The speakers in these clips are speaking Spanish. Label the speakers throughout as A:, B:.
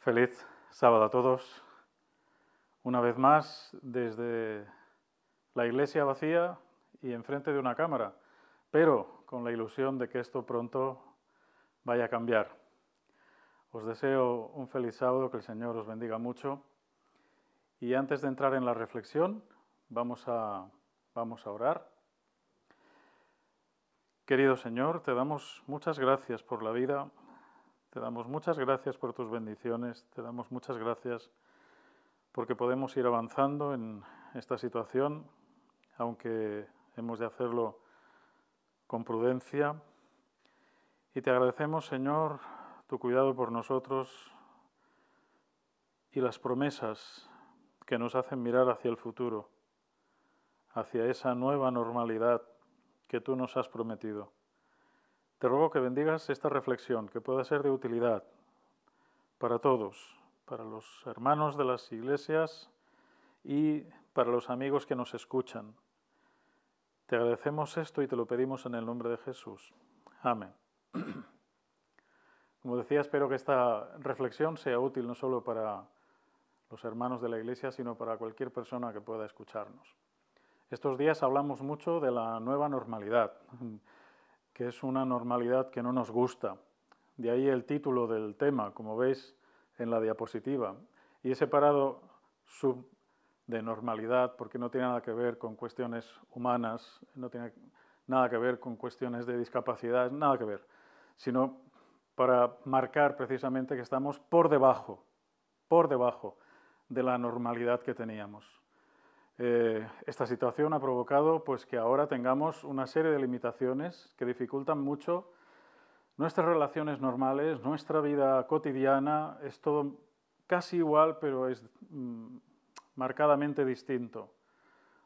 A: Feliz sábado a todos. Una vez más, desde la iglesia vacía y enfrente de una cámara, pero con la ilusión de que esto pronto vaya a cambiar. Os deseo un feliz sábado, que el Señor os bendiga mucho. Y antes de entrar en la reflexión, vamos a, vamos a orar. Querido Señor, te damos muchas gracias por la vida, te damos muchas gracias por tus bendiciones, te damos muchas gracias porque podemos ir avanzando en esta situación, aunque hemos de hacerlo con prudencia. Y te agradecemos, Señor, tu cuidado por nosotros y las promesas que nos hacen mirar hacia el futuro, hacia esa nueva normalidad que tú nos has prometido. Te ruego que bendigas esta reflexión, que pueda ser de utilidad para todos, para los hermanos de las iglesias y para los amigos que nos escuchan. Te agradecemos esto y te lo pedimos en el nombre de Jesús. Amén. Como decía, espero que esta reflexión sea útil no solo para los hermanos de la Iglesia, sino para cualquier persona que pueda escucharnos. Estos días hablamos mucho de la nueva normalidad que es una normalidad que no nos gusta. De ahí el título del tema, como veis en la diapositiva. Y he separado sub de normalidad porque no tiene nada que ver con cuestiones humanas, no tiene nada que ver con cuestiones de discapacidad, nada que ver, sino para marcar precisamente que estamos por debajo, por debajo de la normalidad que teníamos. Eh, esta situación ha provocado pues, que ahora tengamos una serie de limitaciones que dificultan mucho nuestras relaciones normales, nuestra vida cotidiana. Es todo casi igual, pero es mm, marcadamente distinto.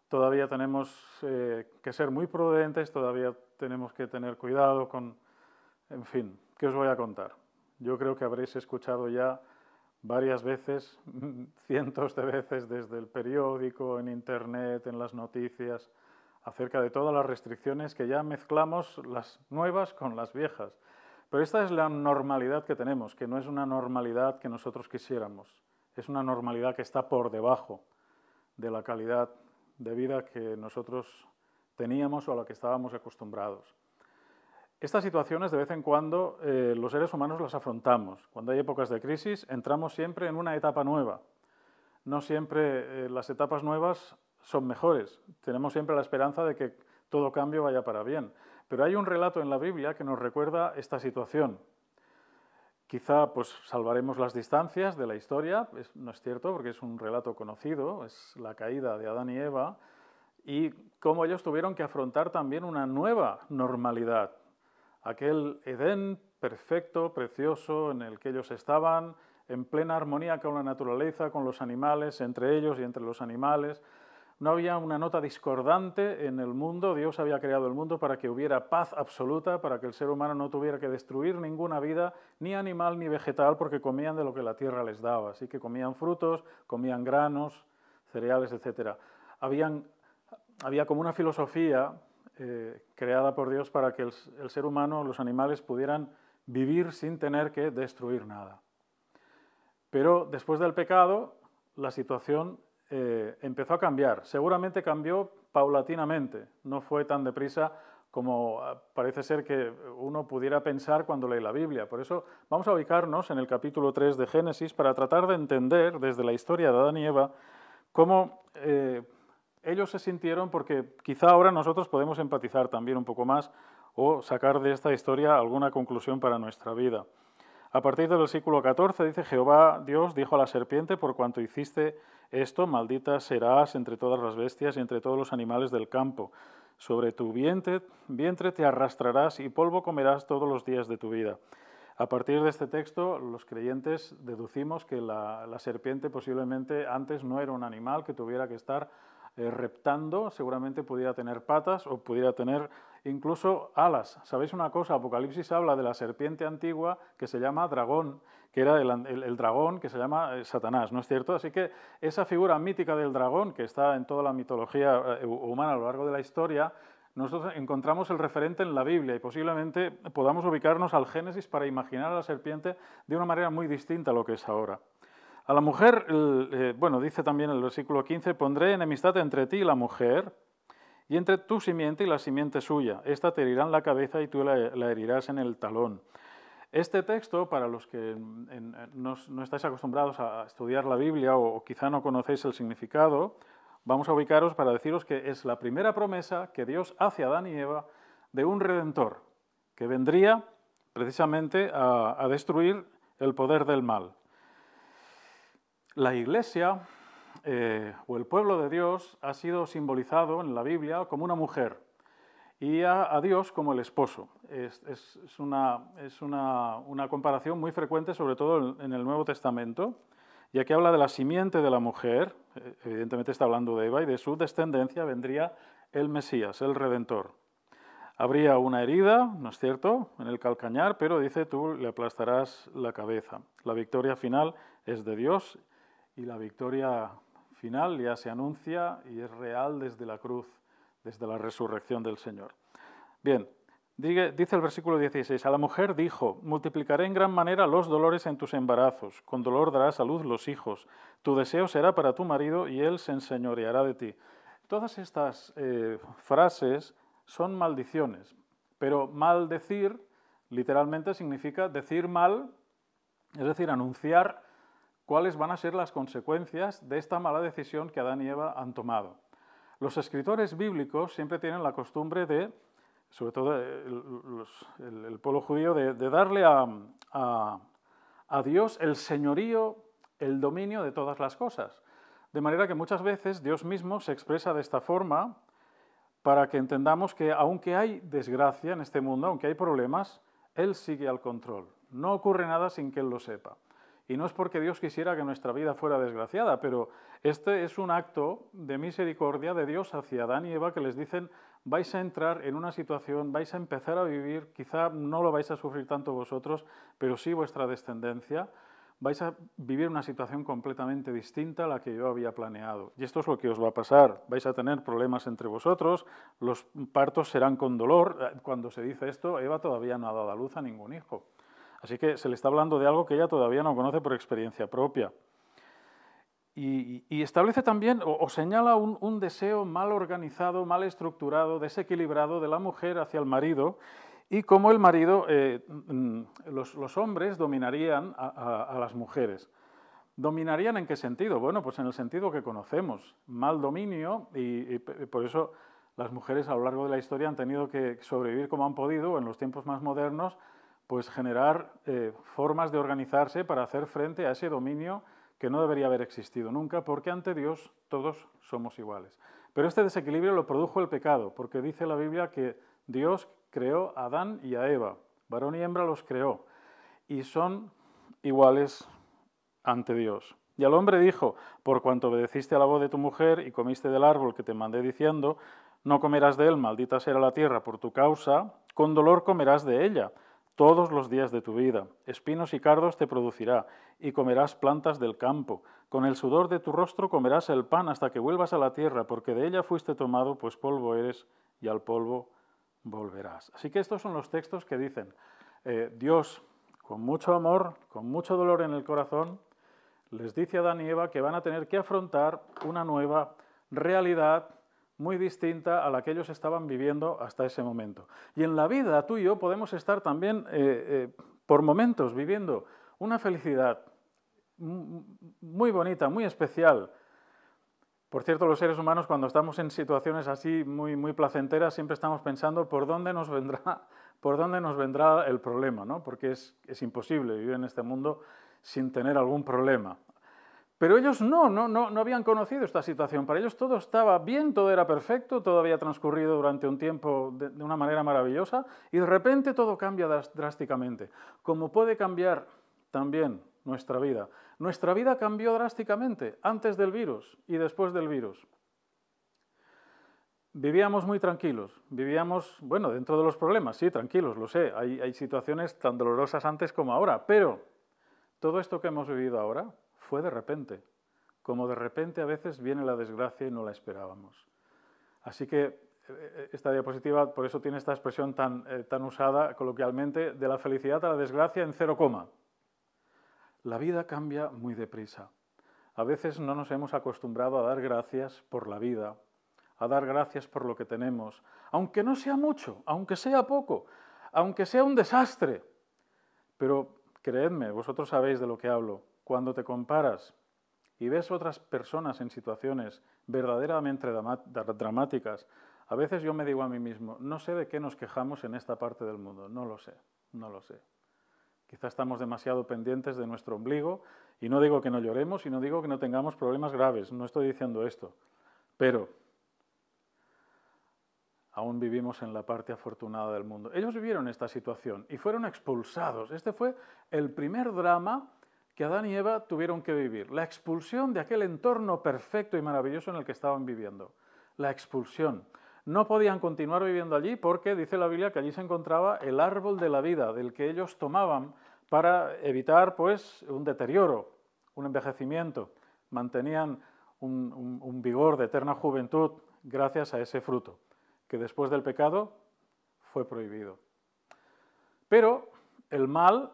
A: Todavía tenemos eh, que ser muy prudentes, todavía tenemos que tener cuidado con... En fin, ¿qué os voy a contar? Yo creo que habréis escuchado ya varias veces, cientos de veces desde el periódico, en Internet, en las noticias, acerca de todas las restricciones que ya mezclamos las nuevas con las viejas. Pero esta es la normalidad que tenemos, que no es una normalidad que nosotros quisiéramos, es una normalidad que está por debajo de la calidad de vida que nosotros teníamos o a la que estábamos acostumbrados. Estas situaciones de vez en cuando eh, los seres humanos las afrontamos. Cuando hay épocas de crisis entramos siempre en una etapa nueva. No siempre eh, las etapas nuevas son mejores. Tenemos siempre la esperanza de que todo cambio vaya para bien. Pero hay un relato en la Biblia que nos recuerda esta situación. Quizá pues, salvaremos las distancias de la historia, no es cierto, porque es un relato conocido, es la caída de Adán y Eva, y cómo ellos tuvieron que afrontar también una nueva normalidad aquel Edén perfecto, precioso, en el que ellos estaban, en plena armonía con la naturaleza, con los animales, entre ellos y entre los animales. No había una nota discordante en el mundo, Dios había creado el mundo para que hubiera paz absoluta, para que el ser humano no tuviera que destruir ninguna vida, ni animal ni vegetal, porque comían de lo que la tierra les daba. Así que comían frutos, comían granos, cereales, etc. había como una filosofía eh, creada por Dios para que el, ser humano, los animales, pudieran vivir sin tener que destruir nada. Pero después del pecado, la situación eh, empezó a cambiar. Seguramente cambió paulatinamente, no fue tan deprisa como ah, parece ser que uno pudiera pensar cuando lee la Biblia. Por eso vamos a ubicarnos en el capítulo 3 de Génesis para tratar de entender desde la historia de Adán y Eva cómo eh, ellos se sintieron porque quizá ahora nosotros podemos empatizar también un poco más o sacar de esta historia alguna conclusión para nuestra vida. A partir del versículo 14 dice, Jehová Dios dijo a la serpiente, por cuanto hiciste esto, maldita serás entre todas las bestias y entre todos los animales del campo. Sobre tu vientre, vientre te arrastrarás y polvo comerás todos los días de tu vida. A partir de este texto, los creyentes deducimos que la, la serpiente posiblemente antes no era un animal que tuviera que estar eh, reptando, seguramente pudiera tener patas o pudiera tener incluso alas. ¿Sabéis una cosa? Apocalipsis habla de la serpiente antigua que se llama dragón, que era el, dragón que se llama eh, Satanás, ¿no es cierto? Así que esa figura mítica del dragón que está en toda la mitología eh, humana a lo largo de la historia, nosotros encontramos el referente en la Biblia y posiblemente podamos ubicarnos al Génesis para imaginar a la serpiente de una manera muy distinta a lo que es ahora. A la mujer, eh, bueno, dice también el versículo 15, pondré enemistad entre ti y la mujer, y entre tu simiente y la simiente suya. Esta te herirá en la cabeza y tú la, herirás en el talón. Este texto, para los que no, estáis acostumbrados a estudiar la Biblia o, quizá no conocéis el significado, vamos a ubicaros para deciros que es la primera promesa que Dios hace a Adán y Eva de un redentor que vendría precisamente a destruir el poder del mal. La iglesia eh, o el pueblo de Dios ha sido simbolizado en la Biblia como una mujer y a, Dios como el esposo. Es, una, es una, comparación muy frecuente, sobre todo en, en el Nuevo Testamento, ya que habla de la simiente de la mujer, eh, evidentemente está hablando de Eva, y de su descendencia vendría el Mesías, el Redentor. Habría una herida, ¿no es cierto?, en el calcañar, pero dice tú le aplastarás la cabeza. La victoria final es de Dios y la victoria final ya se anuncia y es real desde la cruz, desde la resurrección del Señor. Bien, dice el versículo 16, a la mujer dijo, multiplicaré en gran manera los dolores en tus embarazos, con dolor darás a luz los hijos, tu deseo será para tu marido y él se enseñoreará de ti. Todas estas eh, frases son maldiciones, pero maldecir literalmente significa decir mal, es decir, anunciar cuáles van a ser las consecuencias de esta mala decisión que Adán y Eva han tomado. Los escritores bíblicos siempre tienen la costumbre de, sobre todo eh, el, pueblo judío, de, darle a Dios el señorío, el dominio de todas las cosas. De manera que muchas veces Dios mismo se expresa de esta forma para que entendamos que aunque hay desgracia en este mundo, aunque hay problemas, Él sigue al control. No ocurre nada sin que Él lo sepa. Y no es porque Dios quisiera que nuestra vida fuera desgraciada, pero este es un acto de misericordia de Dios hacia Adán y Eva que les dicen, vais a entrar en una situación, vais a empezar a vivir, quizá no lo vais a sufrir tanto vosotros, pero sí vuestra descendencia, vais a vivir una situación completamente distinta a la que yo había planeado. Y esto es lo que os va a pasar. Vais a tener problemas entre vosotros, los partos serán con dolor. Eh, cuando se dice esto, Eva todavía no ha dado a luz a ningún hijo. Así que se le está hablando de algo que ella todavía no conoce por experiencia propia. Y, establece también o, señala un, deseo mal organizado, mal estructurado, desequilibrado de la mujer hacia el marido y cómo el marido, eh, mm, los, hombres dominarían a, las mujeres. ¿Dominarían en qué sentido? Bueno, pues en el sentido que conocemos, mal dominio y, por eso las mujeres a lo largo de la historia han tenido que sobrevivir como han podido en los tiempos más modernos pues generar eh, formas de organizarse para hacer frente a ese dominio que no debería haber existido nunca, porque ante Dios todos somos iguales. Pero este desequilibrio lo produjo el pecado, porque dice la Biblia que Dios creó a Adán y a Eva, varón y hembra los creó, y son iguales ante Dios. Y al hombre dijo, por cuanto obedeciste a la voz de tu mujer y comiste del árbol que te mandé diciendo, no comerás de él, maldita será la tierra por tu causa, con dolor comerás de ella todos los días de tu vida. Espinos y cardos te producirá, y comerás plantas del campo. Con el sudor de tu rostro comerás el pan hasta que vuelvas a la tierra, porque de ella fuiste tomado, pues polvo eres, y al polvo volverás. Así que estos son los textos que dicen, eh, Dios, con mucho amor, con mucho dolor en el corazón, les dice a Adán y Eva que van a tener que afrontar una nueva realidad muy distinta a la que ellos estaban viviendo hasta ese momento. Y en la vida tú y yo podemos estar también eh, eh, por momentos viviendo una felicidad muy bonita, muy especial. Por cierto, los seres humanos cuando estamos en situaciones así muy, muy placenteras siempre estamos pensando por dónde nos vendrá, por dónde nos vendrá el problema, ¿no? porque es imposible vivir en este mundo sin tener algún problema. Pero ellos no, no, no, habían conocido esta situación. Para ellos todo estaba bien, todo era perfecto, todo había transcurrido durante un tiempo de, una manera maravillosa y de repente todo cambia drásticamente. Como puede cambiar también nuestra vida. Nuestra vida cambió drásticamente antes del virus y después del virus. Vivíamos muy tranquilos, vivíamos, bueno, dentro de los problemas, sí, tranquilos, lo sé, hay situaciones tan dolorosas antes como ahora, pero todo esto que hemos vivido ahora, fue de repente, como de repente a veces viene la desgracia y no la esperábamos. Así que eh, eh, esta diapositiva por eso tiene esta expresión tan, eh, tan usada coloquialmente, de la felicidad a la desgracia en cero coma. La vida cambia muy deprisa. A veces no nos hemos acostumbrado a dar gracias por la vida, a dar gracias por lo que tenemos, aunque no sea mucho, aunque sea poco, aunque sea un desastre. Pero creedme, vosotros sabéis de lo que hablo. Cuando te comparas y ves otras personas en situaciones verdaderamente dramáticas, a veces yo me digo a mí mismo, no sé de qué nos quejamos en esta parte del mundo, no lo sé, no lo sé. Quizás estamos demasiado pendientes de nuestro ombligo y no digo que no lloremos y no digo que no tengamos problemas graves, no estoy diciendo esto, pero aún vivimos en la parte afortunada del mundo. Ellos vivieron esta situación y fueron expulsados. Este fue el primer drama que Adán y Eva tuvieron que vivir. La expulsión de aquel entorno perfecto y maravilloso en el que estaban viviendo. La expulsión. No podían continuar viviendo allí porque dice la Biblia que allí se encontraba el árbol de la vida, del que ellos tomaban para evitar pues, un deterioro, un envejecimiento. Mantenían un, un vigor de eterna juventud gracias a ese fruto, que después del pecado fue prohibido. Pero el mal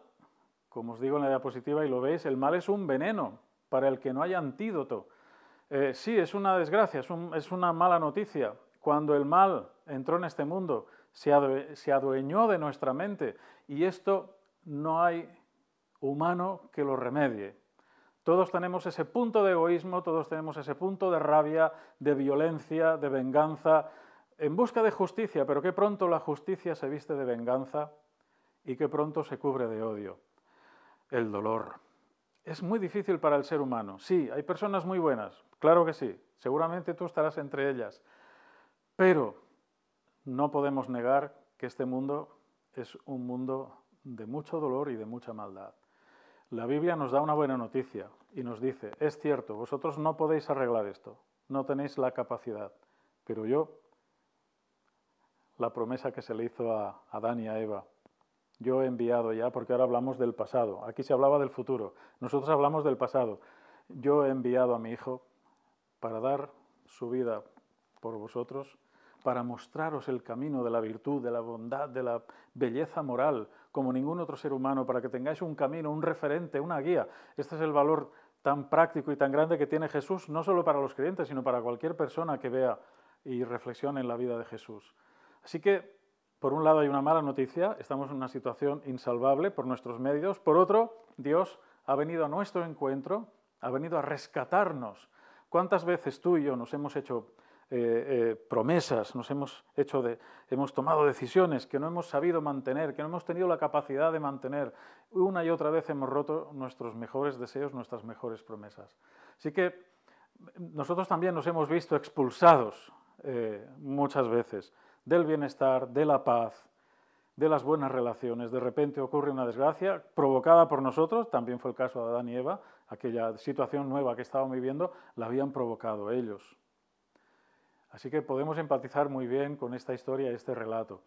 A: como os digo en la diapositiva y lo veis, el mal es un veneno para el que no hay antídoto. Eh, sí, es una desgracia, es, una mala noticia. Cuando el mal entró en este mundo, se, se adueñó de nuestra mente y esto no hay humano que lo remedie. Todos tenemos ese punto de egoísmo, todos tenemos ese punto de rabia, de violencia, de venganza, en busca de justicia, pero qué pronto la justicia se viste de venganza y qué pronto se cubre de odio el dolor. Es muy difícil para el ser humano. Sí, hay personas muy buenas, claro que sí, seguramente tú estarás entre ellas, pero no podemos negar que este mundo es un mundo de mucho dolor y de mucha maldad. La Biblia nos da una buena noticia y nos dice, es cierto, vosotros no podéis arreglar esto, no tenéis la capacidad, pero yo, la promesa que se le hizo a Adán y a Eva, yo he enviado ya, porque ahora hablamos del pasado. Aquí se hablaba del futuro. Nosotros hablamos del pasado. Yo he enviado a mi Hijo para dar su vida por vosotros, para mostraros el camino de la virtud, de la bondad, de la belleza moral, como ningún otro ser humano, para que tengáis un camino, un referente, una guía. Este es el valor tan práctico y tan grande que tiene Jesús, no solo para los creyentes, sino para cualquier persona que vea y reflexione en la vida de Jesús. Así que por un lado hay una mala noticia, estamos en una situación insalvable por nuestros medios. Por otro, Dios ha venido a nuestro encuentro, ha venido a rescatarnos. ¿Cuántas veces tú y yo nos hemos hecho eh, eh, promesas, nos hemos, tomado decisiones que no hemos sabido mantener, que no hemos tenido la capacidad de mantener? Una y otra vez hemos roto nuestros mejores deseos, nuestras mejores promesas. Así que nosotros también nos hemos visto expulsados eh, muchas veces del bienestar, de la paz, de las buenas relaciones. De repente ocurre una desgracia provocada por nosotros, también fue el caso de Adán y Eva, aquella situación nueva que estaban viviendo la habían provocado ellos. Así que podemos empatizar muy bien con esta historia y este relato.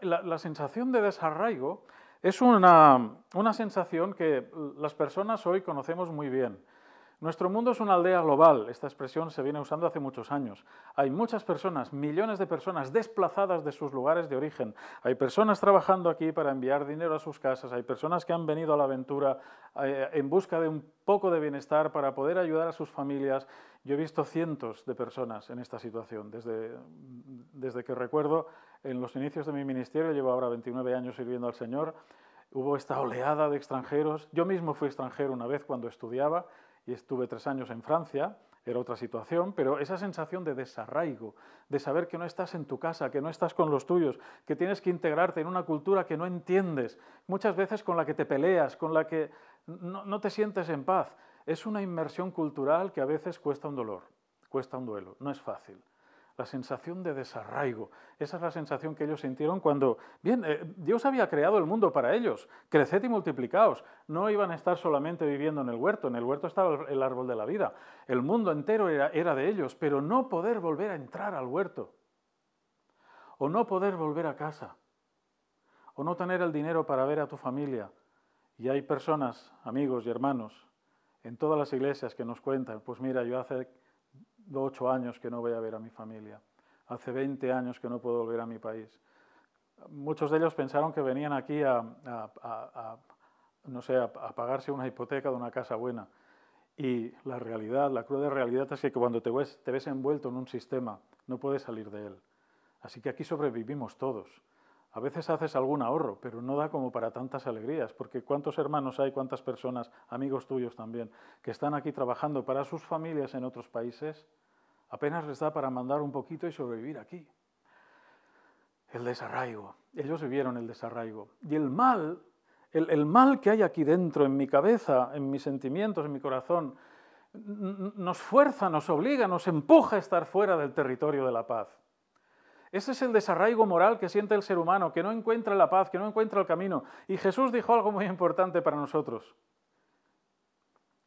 A: la, sensación de desarraigo es una sensación que las personas hoy conocemos muy bien. Nuestro mundo es una aldea global. Esta expresión se viene usando hace muchos años. Hay muchas personas, millones de personas desplazadas de sus lugares de origen. Hay personas trabajando aquí para enviar dinero a sus casas. Hay personas que han venido a la aventura eh, en busca de un poco de bienestar para poder ayudar a sus familias. Yo he visto cientos de personas en esta situación. Desde, desde que recuerdo, en los inicios de mi ministerio, llevo ahora 29 años sirviendo al Señor, hubo esta oleada de extranjeros. Yo mismo fui extranjero una vez cuando estudiaba y estuve tres años en Francia, era otra situación, pero esa sensación de desarraigo, de saber que no estás en tu casa, que no estás con los tuyos, que tienes que integrarte en una cultura que no entiendes, muchas veces con la que te peleas, con la que no, te sientes en paz, es una inmersión cultural que a veces cuesta un dolor, cuesta un duelo, no es fácil la sensación de desarraigo. Esa es la sensación que ellos sintieron cuando, bien, eh, Dios había creado el mundo para ellos, creced y multiplicaos. No iban a estar solamente viviendo en el huerto, en el huerto estaba el árbol de la vida. El mundo entero era, era de ellos, pero no poder volver a entrar al huerto, o no poder volver a casa, o no tener el dinero para ver a tu familia. Y hay personas, amigos y hermanos, en todas las iglesias que nos cuentan, pues mira, yo hace 8 años que no voy a ver a mi familia, hace 20 años que no puedo volver a mi país. Muchos de ellos pensaron que venían aquí a, no sé, pagarse una hipoteca de una casa buena. Y la realidad, la cruda realidad es que cuando te ves, te ves envuelto en un sistema, no puedes salir de él. Así que aquí sobrevivimos todos. A veces haces algún ahorro, pero no da como para tantas alegrías, porque cuántos hermanos hay, cuántas personas, amigos tuyos también, que están aquí trabajando para sus familias en otros países, apenas les da para mandar un poquito y sobrevivir aquí. El desarraigo. Ellos vivieron el desarraigo. Y el mal, el, mal que hay aquí dentro, en mi cabeza, en mis sentimientos, en mi corazón, nos fuerza, nos obliga, nos empuja a estar fuera del territorio de la paz. Ese es el desarraigo moral que siente el ser humano, que no encuentra la paz, que no encuentra el camino. Y Jesús dijo algo muy importante para nosotros,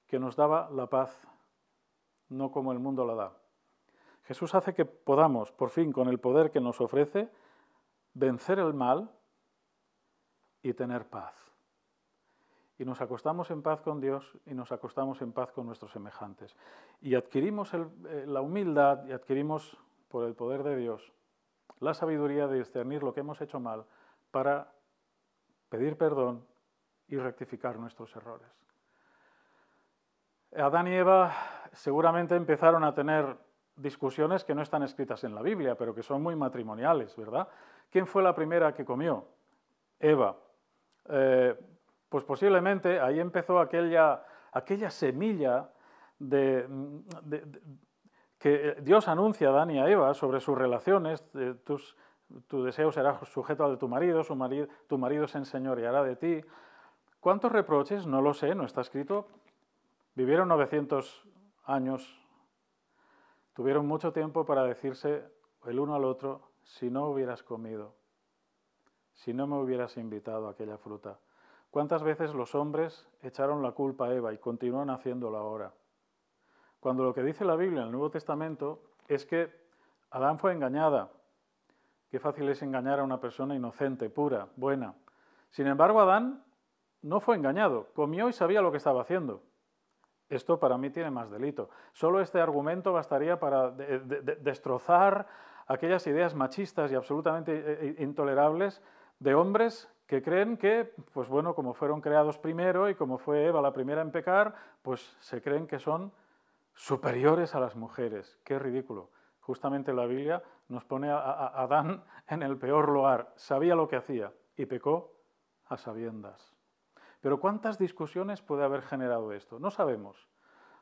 A: que nos daba la paz, no como el mundo la da. Jesús hace que podamos, por fin, con el poder que nos ofrece, vencer el mal y tener paz. Y nos acostamos en paz con Dios y nos acostamos en paz con nuestros semejantes. Y adquirimos eh, la humildad y adquirimos, por el poder de Dios, la sabiduría de discernir lo que hemos hecho mal para pedir perdón y rectificar nuestros errores. Adán y Eva seguramente empezaron a tener discusiones que no están escritas en la Biblia, pero que son muy matrimoniales, ¿verdad? ¿Quién fue la primera que comió? Eva. Eh, pues posiblemente ahí empezó aquella, aquella semilla de, que eh, Dios anuncia a Dani y a Eva sobre sus relaciones, eh, tu deseo será sujeto al de tu marido, su marido, tu marido se enseñoreará de ti. ¿Cuántos reproches? No lo sé, no está escrito. Vivieron 900 años, tuvieron mucho tiempo para decirse el uno al otro, si no hubieras comido, si no me hubieras invitado a aquella fruta. ¿Cuántas veces los hombres echaron la culpa a Eva y continúan haciéndolo ahora? Cuando lo que dice la Biblia en el Nuevo Testamento es que Adán fue engañada. Qué fácil es engañar a una persona inocente, pura, buena. Sin embargo, Adán no fue engañado, comió y sabía lo que estaba haciendo. Esto para mí tiene más delito. Solo este argumento bastaría para destrozar aquellas ideas machistas y absolutamente eh, eh, intolerables de hombres que creen que, pues bueno, como fueron creados primero y como fue Eva la primera en pecar, pues se creen que son superiores a las mujeres. Qué ridículo. Justamente la Biblia nos pone a, Adán en el peor lugar. Sabía lo que hacía y pecó a sabiendas. Pero ¿cuántas discusiones puede haber generado esto? No sabemos.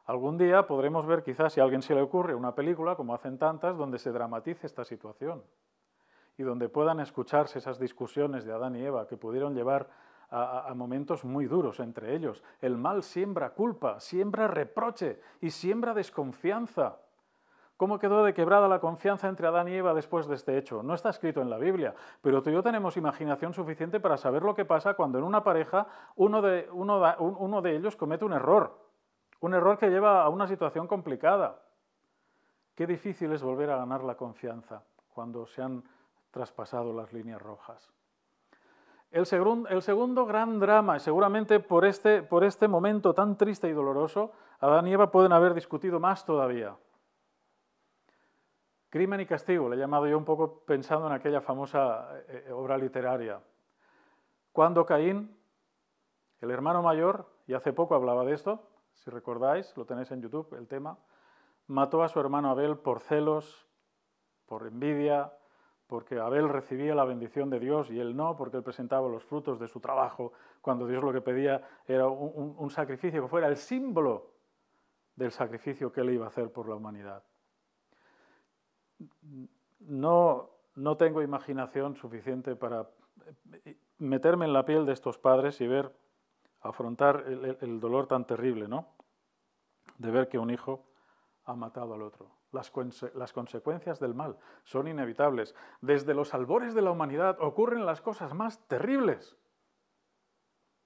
A: Algún día podremos ver, quizás si a alguien se le ocurre, una película, como hacen tantas, donde se dramatice esta situación y donde puedan escucharse esas discusiones de Adán y Eva que pudieron llevar a, momentos muy duros entre ellos. El mal siembra culpa, siembra reproche y siembra desconfianza. ¿Cómo quedó de quebrada la confianza entre Adán y Eva después de este hecho? No está escrito en la Biblia, pero tú y yo tenemos imaginación suficiente para saber lo que pasa cuando en una pareja uno de, uno de ellos comete un error, un error que lleva a una situación complicada. Qué difícil es volver a ganar la confianza cuando se han traspasado las líneas rojas. El, segundo gran drama, y seguramente por este, por este momento tan triste y doloroso, Adán y Eva pueden haber discutido más todavía. Crimen y castigo, le he llamado yo un poco pensando en aquella famosa eh, eh, obra literaria. Cuando Caín, el hermano mayor, y hace poco hablaba de esto, si recordáis, lo tenéis en YouTube el tema, mató a su hermano Abel por celos, por envidia, porque Abel recibía la bendición de Dios y él no, porque él presentaba los frutos de su trabajo, cuando Dios lo que pedía era un, sacrificio que fuera el símbolo del sacrificio que él iba a hacer por la humanidad. No, no tengo imaginación suficiente para eh, meterme en la piel de estos padres y ver, afrontar el, el dolor tan terrible, ¿no? De ver que un hijo ha matado al otro las, consecuencias del mal son inevitables. Desde los albores de la humanidad ocurren las cosas más terribles.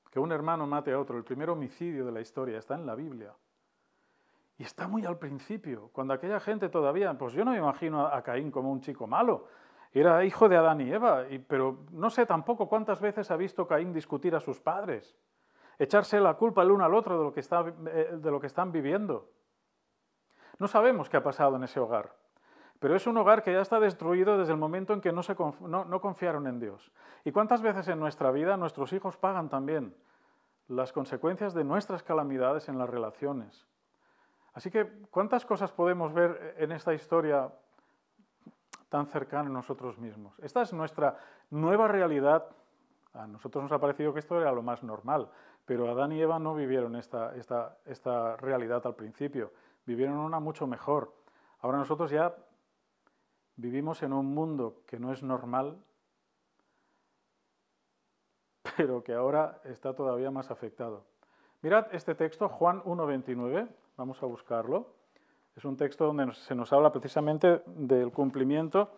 A: Que un hermano mate a otro, el primer homicidio de la historia, está en la Biblia. Y está muy al principio, cuando aquella gente todavía, pues yo no me imagino a Caín como un chico malo, era hijo de Adán y Eva, pero no sé tampoco cuántas veces ha visto Caín discutir a sus padres, echarse la culpa el uno al otro de lo que eh, están viviendo. No sabemos qué ha pasado en ese hogar, pero es un hogar que ya está destruido desde el momento en que no, confiaron en Dios. ¿Y cuántas veces en nuestra vida nuestros hijos pagan también las consecuencias de nuestras calamidades en las relaciones? Así que, ¿cuántas cosas podemos ver en esta historia tan cercana a nosotros mismos? Esta es nuestra nueva realidad. A nosotros nos ha parecido que esto era lo más normal, pero Adán y Eva no vivieron esta realidad al principio vivieron una mucho mejor. Ahora nosotros ya vivimos en un mundo que no es normal, pero que ahora está todavía más afectado. Mirad este texto, Juan 1.29, vamos a buscarlo. Es un texto donde se nos habla precisamente del cumplimiento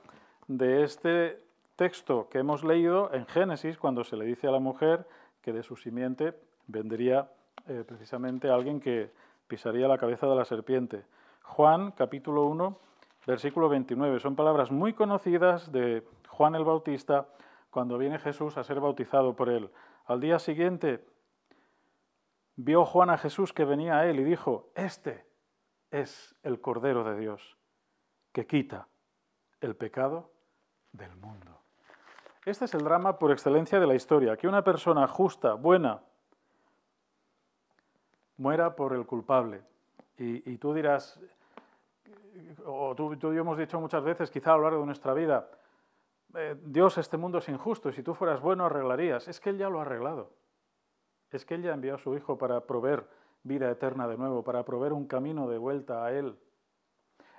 A: de este texto que hemos leído en Génesis, cuando se le dice a la mujer que de su simiente vendría eh, precisamente alguien que pisaría la cabeza de la serpiente. Juan capítulo 1, versículo 29. Son palabras muy conocidas de Juan el Bautista cuando viene Jesús a ser bautizado por él. Al día siguiente vio Juan a Jesús que venía a él y dijo, este es el Cordero de Dios que quita el pecado del mundo. Este es el drama por excelencia de la historia, que una persona justa, buena, muera por el culpable. Y, tú dirás, o tú, y yo hemos dicho muchas veces, quizá a lo largo de nuestra vida, eh, Dios, este mundo es injusto, y si tú fueras bueno arreglarías. Es que Él ya lo ha arreglado. Es que Él ya envió a su Hijo para proveer vida eterna de nuevo, para proveer un camino de vuelta a Él.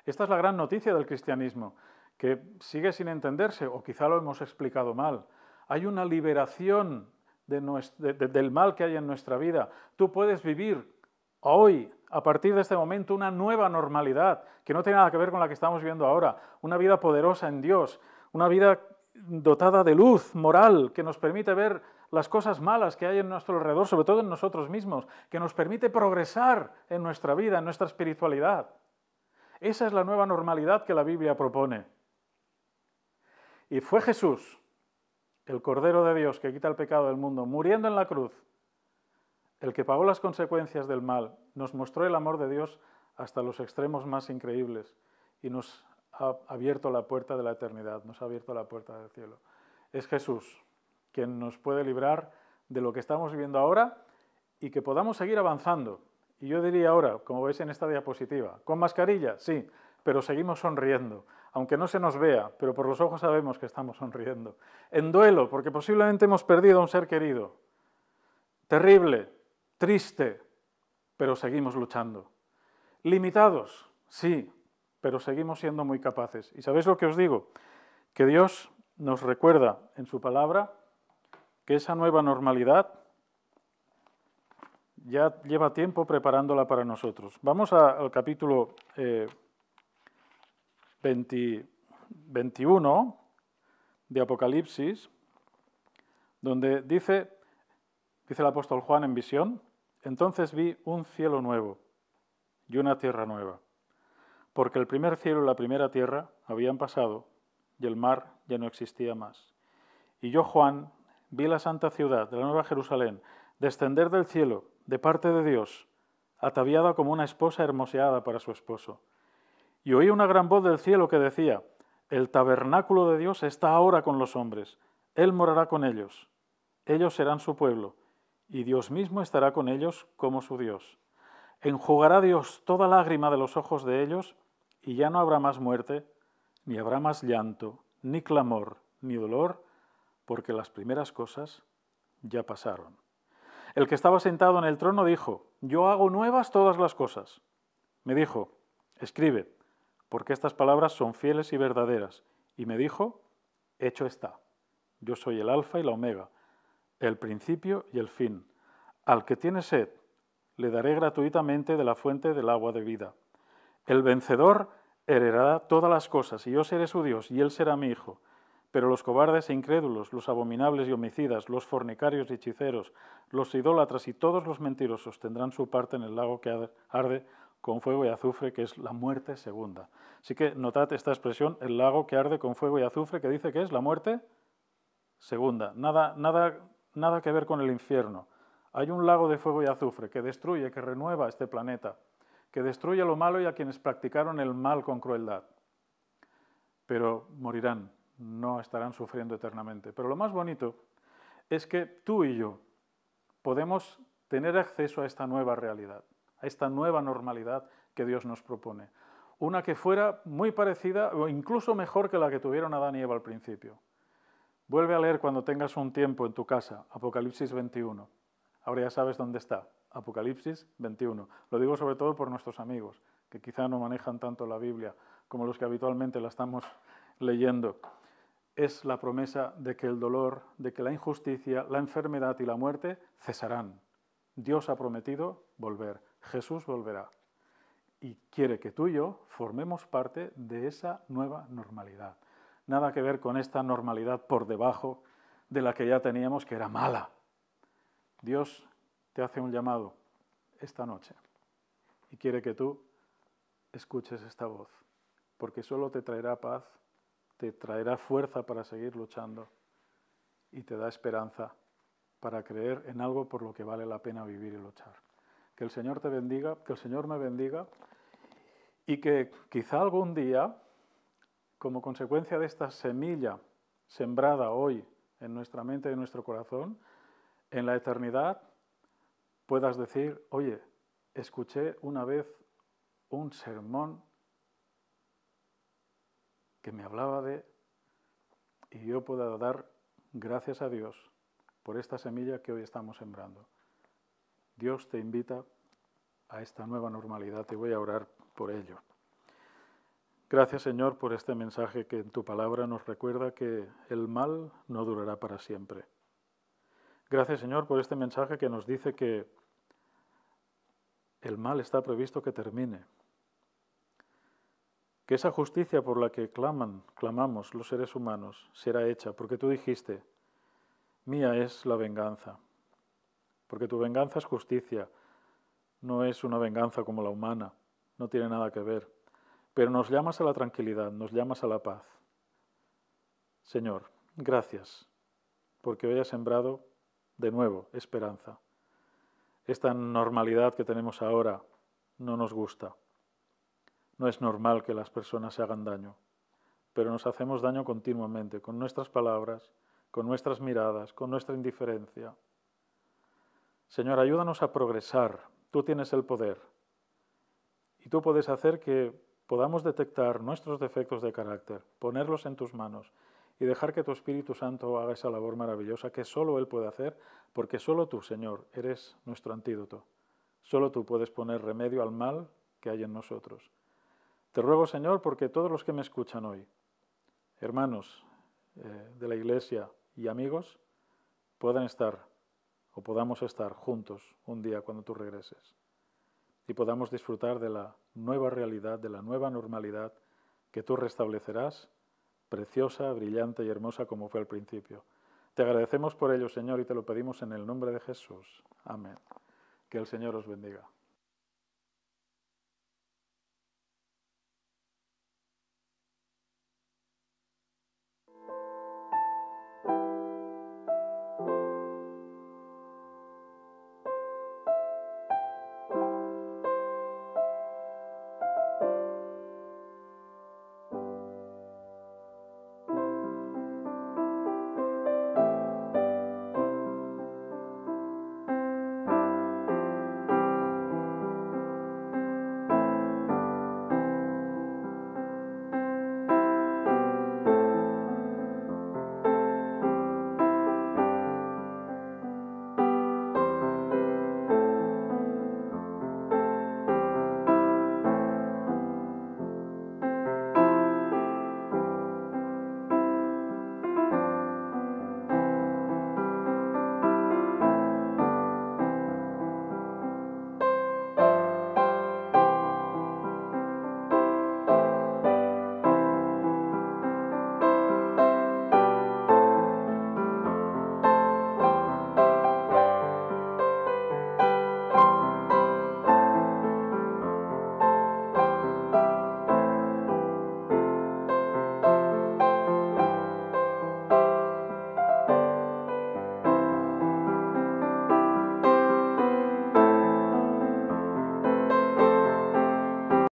A: Esta es la gran noticia del cristianismo, que sigue sin entenderse, o quizá lo hemos explicado mal. Hay una liberación del mal que hay en nuestra vida. Tú puedes vivir hoy, a partir de este momento, una nueva normalidad que no tiene nada que ver con la que estamos viviendo ahora. Una vida poderosa en Dios, una vida dotada de luz moral que nos permite ver las cosas malas que hay en nuestro alrededor, sobre todo en nosotros mismos, que nos permite progresar en nuestra vida, en nuestra espiritualidad. Esa es la nueva normalidad que la Biblia propone. Y fue Jesús el Cordero de Dios que quita el pecado del mundo, muriendo en la cruz, el que pagó las consecuencias del mal, nos mostró el amor de Dios hasta los extremos más increíbles y nos ha abierto la puerta de la eternidad, nos ha abierto la puerta del cielo. Es Jesús quien nos puede librar de lo que estamos viviendo ahora y que podamos seguir avanzando. Y yo diría ahora, como veis en esta diapositiva, con mascarilla, sí, pero seguimos sonriendo aunque no se nos vea, pero por los ojos sabemos que estamos sonriendo. En duelo, porque posiblemente hemos perdido a un ser querido. Terrible, triste, pero seguimos luchando. Limitados, sí, pero seguimos siendo muy capaces. ¿Y sabéis lo que os digo? Que Dios nos recuerda en su palabra que esa nueva normalidad ya lleva tiempo preparándola para nosotros. Vamos al capítulo... Eh, 21 de Apocalipsis, donde dice, dice el apóstol Juan en visión, entonces vi un cielo nuevo y una tierra nueva, porque el primer cielo y la primera tierra habían pasado y el mar ya no existía más. Y yo, Juan, vi la santa ciudad de la Nueva Jerusalén descender del cielo de parte de Dios, ataviada como una esposa hermoseada para su esposo. Y oí una gran voz del cielo que decía, el tabernáculo de Dios está ahora con los hombres, Él morará con ellos, ellos serán su pueblo, y Dios mismo estará con ellos como su Dios. Enjugará Dios toda lágrima de los ojos de ellos, y ya no habrá más muerte, ni habrá más llanto, ni clamor, ni dolor, porque las primeras cosas ya pasaron. El que estaba sentado en el trono dijo, Yo hago nuevas todas las cosas. Me dijo, Escribe porque estas palabras son fieles y verdaderas. Y me dijo, hecho está. Yo soy el alfa y la omega, el principio y el fin. Al que tiene sed, le daré gratuitamente de la fuente del agua de vida. El vencedor heredará todas las cosas, y yo seré su Dios, y él será mi hijo. Pero los cobardes e incrédulos, los abominables y homicidas, los fornicarios y hechiceros, los idólatras y todos los mentirosos tendrán su parte en el lago que arde con fuego y azufre, que es la muerte segunda. Así que notad esta expresión, el lago que arde con fuego y azufre, que dice que es la muerte segunda. Nada, nada, nada que ver con el infierno. Hay un lago de fuego y azufre que destruye, que renueva este planeta, que destruye a lo malo y a quienes practicaron el mal con crueldad. Pero morirán, no estarán sufriendo eternamente. Pero lo más bonito es que tú y yo podemos tener acceso a esta nueva realidad a esta nueva normalidad que Dios nos propone. Una que fuera muy parecida o incluso mejor que la que tuvieron Adán y Eva al principio. Vuelve a leer cuando tengas un tiempo en tu casa, Apocalipsis 21. Ahora ya sabes dónde está, Apocalipsis 21. Lo digo sobre todo por nuestros amigos, que quizá no manejan tanto la Biblia como los que habitualmente la estamos leyendo. Es la promesa de que el dolor, de que la injusticia, la enfermedad y la muerte cesarán. Dios ha prometido volver. Jesús volverá y quiere que tú y yo formemos parte de esa nueva normalidad. Nada que ver con esta normalidad por debajo de la que ya teníamos que era mala. Dios te hace un llamado esta noche y quiere que tú escuches esta voz, porque solo te traerá paz, te traerá fuerza para seguir luchando y te da esperanza para creer en algo por lo que vale la pena vivir y luchar que el Señor te bendiga, que el Señor me bendiga y que quizá algún día, como consecuencia de esta semilla sembrada hoy en nuestra mente y en nuestro corazón, en la eternidad puedas decir, oye, escuché una vez un sermón que me hablaba de, y yo pueda dar gracias a Dios por esta semilla que hoy estamos sembrando. Dios te invita a esta nueva normalidad y voy a orar por ello. Gracias Señor por este mensaje que en tu palabra nos recuerda que el mal no durará para siempre. Gracias Señor por este mensaje que nos dice que el mal está previsto que termine, que esa justicia por la que claman, clamamos los seres humanos será hecha, porque tú dijiste, mía es la venganza, porque tu venganza es justicia, no es una venganza como la humana, no tiene nada que ver, pero nos llamas a la tranquilidad, nos llamas a la paz. Señor, gracias, porque hoy has sembrado de nuevo esperanza. Esta normalidad que tenemos ahora no nos gusta. No es normal que las personas se hagan daño, pero nos hacemos daño continuamente con nuestras palabras, con nuestras miradas, con nuestra indiferencia. Señor, ayúdanos a progresar. Tú tienes el poder. Y tú puedes hacer que podamos detectar nuestros defectos de carácter, ponerlos en tus manos y dejar que tu Espíritu Santo haga esa labor maravillosa que solo Él puede hacer, porque solo tú, Señor, eres nuestro antídoto. Solo tú puedes poner remedio al mal que hay en nosotros. Te ruego, Señor, porque todos los que me escuchan hoy, hermanos eh, de la Iglesia y amigos, puedan estar o podamos estar juntos un día cuando tú regreses y podamos disfrutar de la nueva realidad, de la nueva normalidad que tú restablecerás, preciosa, brillante y hermosa como fue al principio. Te agradecemos por ello, Señor, y te lo pedimos en el nombre de Jesús. Amén. Que el Señor os bendiga.